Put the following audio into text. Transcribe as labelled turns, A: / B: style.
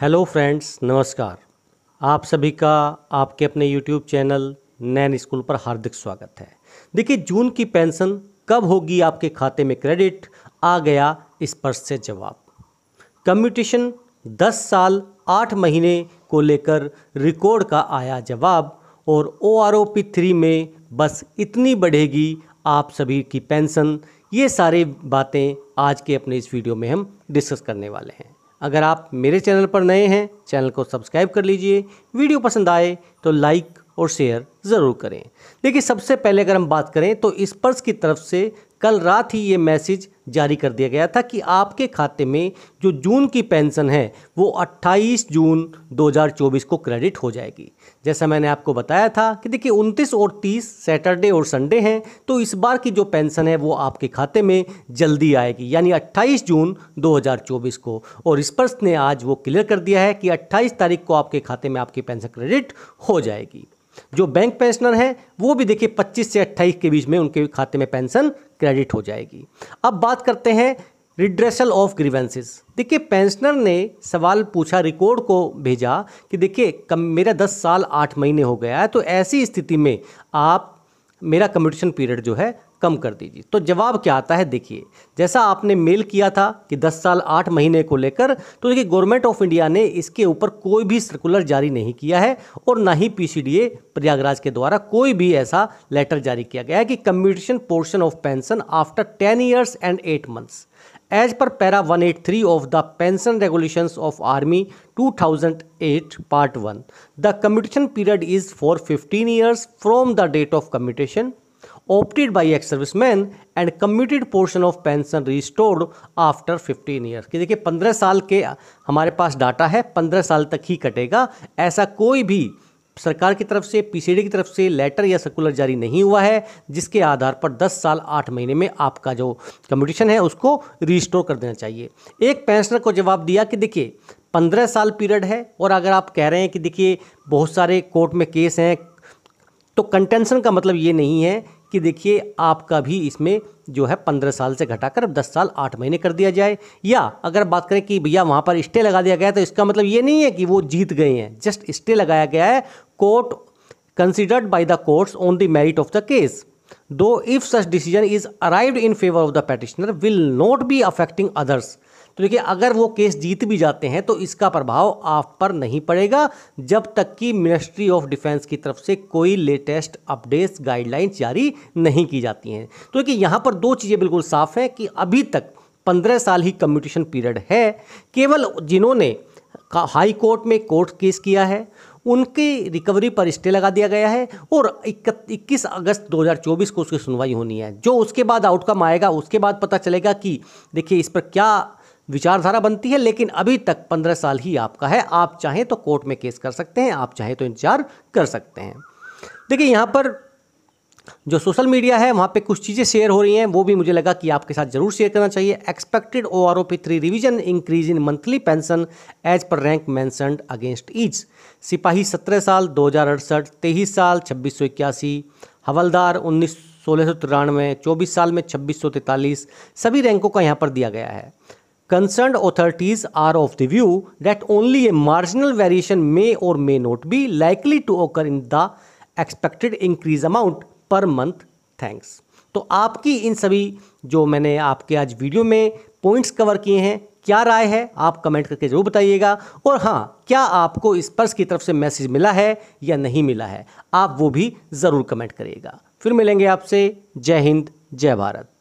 A: Hello friends नमस्कार आप सभी का आपके अपने यूट्यूब चैनल नैन स्कूल पर हार्दिक स्वागत है देखिए जून की पेंशन कब होगी आपके खाते में क्रेडिट आ गया इस पर से जवाब कम्यूटेशन 10 साल 8 महीने को लेकर रिकॉर्ड का आया जवाब और O R O P three में बस इतनी बढ़ेगी आप सभी की पेंशन ये सारी बातें आज के अपने इस वीडियो में हम डिस्कस करने वाले हैं अगर आप मेरे चैनल पर नए हैं चैनल को सब्सक्राइब कर लीजिए वीडियो पसंद आए तो लाइक और शेयर ज़रूर करें देखिए सबसे पहले अगर हम बात करें तो इस पर्स की तरफ से कल रात ही ये मैसेज जारी कर दिया गया था कि आपके खाते में जो जून की पेंशन है वो 28 जून 2024 को क्रेडिट हो जाएगी जैसा मैंने आपको बताया था कि देखिए 29 और 30 सैटरडे और संडे हैं तो इस बार की जो पेंशन है वो आपके खाते में जल्दी आएगी यानी 28 जून 2024 को और स्पर्श ने आज वो क्लियर कर दिया है कि 28 तारीख को आपके खाते में आपकी पेंशन क्रेडिट हो जाएगी जो बैंक पेंशनर हैं वो भी देखिए 25 से 28 के बीच में उनके खाते में पेंशन क्रेडिट हो जाएगी अब बात करते हैं रिड्रेसल ऑफ ग्रीवेंसेस देखिए पेंशनर ने सवाल पूछा रिकॉर्ड को भेजा कि देखिए कम मेरा 10 साल 8 महीने हो गया है तो ऐसी स्थिति में आप मेरा कम्यूटेशन पीरियड जो है कम कर दीजिए तो जवाब क्या आता है देखिए जैसा आपने मेल किया था कि 10 साल 8 महीने को लेकर तो देखिए गवर्नमेंट ऑफ इंडिया ने इसके ऊपर कोई भी सर्कुलर जारी नहीं किया है और ना ही पीसीडीए प्रयागराज के द्वारा कोई भी ऐसा लेटर जारी किया गया है कि commutation portion of pension after ten years and eight months as per para 183 of the pension regulations of army 2008 part one the commutation period is for 15 years from the date of commutation by ex service serviceman and commuted portion of pension restored after 15 year कि देखिए 15 साल के हमारे पास data है 15 साल तक ही कटेगा ऐसा कोई भी सरकार की तरफ से पीसीडी की तरफ से लेटर या सर्कुलर जारी नहीं हुआ है जिसके आधार पर 10 साल 8 महीने में आपका जो कम्यूटेशन है उसको रिस्टोर कर देना चाहिए एक पेंशनर को जवाब दिया कि देखिए 15 साल पीरियड है और अगर आप कह रहे हैं कि देखिए बहुत सारे कोर्ट में केस हैं तो कंटेंशन का मतलब ये नहीं है कि देखिए आपका भी इसमें जो है पंद्रह साल से घटाकर दस साल आठ महीने कर दिया जाए या अगर बात करें कि भैया वहाँ पर स्टे लगा दिया गया तो इसका मतलब ये नहीं है कि वो जीत गए हैं जस्ट स्टे लगाया गया है court considered by the courts on the merit of the case though if such decision is arrived in favour of the petitioner will not be affecting others तो देखिए अगर वो केस जीत भी जाते हैं तो इसका प्रभाव आप पर नहीं पड़ेगा जब तक कि मिनिस्ट्री ऑफ डिफेंस की तरफ से कोई लेटेस्ट अपडेट्स गाइडलाइंस जारी नहीं की जाती हैं तो देखिए यहाँ पर दो चीज़ें बिल्कुल साफ हैं कि अभी तक पंद्रह साल ही कम्यूटेशन पीरियड है केवल जिन्होंने हाई कोर्ट में कोर्ट केस किया है उनकी रिकवरी पर स्टे लगा दिया गया है और 21 अगस्त 2024 को उसकी सुनवाई होनी है जो उसके बाद आउटकम आएगा उसके बाद पता चलेगा कि देखिए इस पर क्या विचारधारा बनती है लेकिन अभी तक पंद्रह साल ही आपका है आप चाहें तो कोर्ट में केस कर सकते हैं आप चाहें तो इंतजार कर सकते हैं देखिए यहाँ पर जो सोशल मीडिया है वहाँ पे कुछ चीज़ें शेयर हो रही हैं वो भी मुझे लगा कि आपके साथ जरूर शेयर करना चाहिए expected O R O P three revision increase in monthly pension as per rank mentioned against each सिपाही सत्रह साल दो हज़ार अड़सठ तेईस साल छब्बीस सौ इक्यासी हवलदार उन्नीस सोलह सौ तिरानवे चौबीस साल में छब्बीस सौ तैंतालीस सभी रैंकों का यहाँ पर दिया गया है Concerned authorities are of the view that only a marginal variation may or may not be likely to occur in the expected increase amount per month. Thanks. तो आपकी इन सभी जो मैंने आपके आज वीडियो में पॉइंट्स कवर किए हैं क्या राय है आप कमेंट करके जरूर बताइएगा और हाँ क्या आपको इस पर्स की तरफ से मैसेज मिला है या नहीं मिला है आप वो भी ज़रूर कमेंट करिएगा फिर मिलेंगे आपसे जय हिंद जय भारत